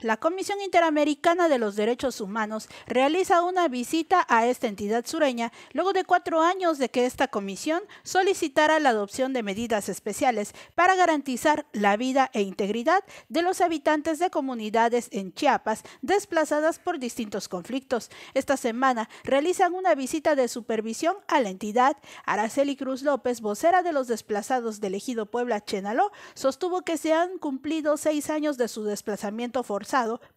La Comisión Interamericana de los Derechos Humanos realiza una visita a esta entidad sureña luego de cuatro años de que esta comisión solicitara la adopción de medidas especiales para garantizar la vida e integridad de los habitantes de comunidades en Chiapas desplazadas por distintos conflictos. Esta semana realizan una visita de supervisión a la entidad. Araceli Cruz López, vocera de los desplazados del ejido Puebla Chenaló, sostuvo que se han cumplido seis años de su desplazamiento forzado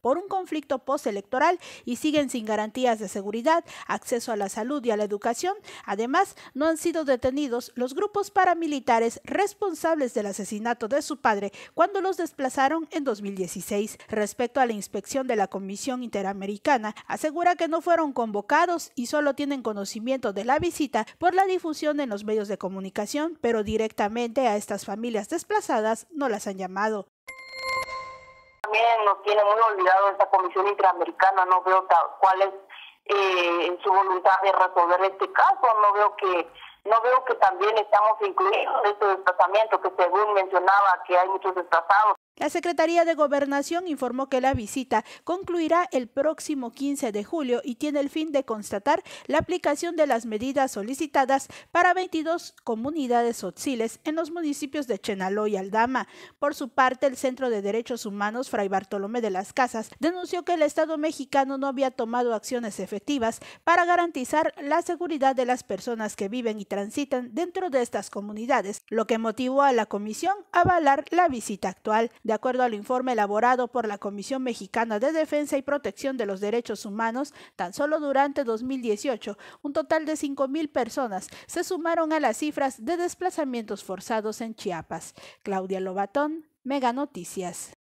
por un conflicto postelectoral y siguen sin garantías de seguridad, acceso a la salud y a la educación. Además, no han sido detenidos los grupos paramilitares responsables del asesinato de su padre cuando los desplazaron en 2016. Respecto a la inspección de la Comisión Interamericana, asegura que no fueron convocados y solo tienen conocimiento de la visita por la difusión en los medios de comunicación, pero directamente a estas familias desplazadas no las han llamado también nos tiene muy olvidado esta Comisión Interamericana, no veo cuál es eh, su voluntad de resolver este caso, no veo que no veo que también estamos incluidos en este desplazamiento que según mencionaba que hay muchos desplazados. La Secretaría de Gobernación informó que la visita concluirá el próximo 15 de julio y tiene el fin de constatar la aplicación de las medidas solicitadas para 22 comunidades otziles en los municipios de Chenaló y Aldama. Por su parte, el Centro de Derechos Humanos Fray Bartolomé de las Casas denunció que el Estado mexicano no había tomado acciones efectivas para garantizar la seguridad de las personas que viven y transitan dentro de estas comunidades, lo que motivó a la Comisión a avalar la visita actual. De acuerdo al informe elaborado por la Comisión Mexicana de Defensa y Protección de los Derechos Humanos, tan solo durante 2018, un total de 5.000 personas se sumaron a las cifras de desplazamientos forzados en Chiapas. Claudia Lobatón, Mega Noticias.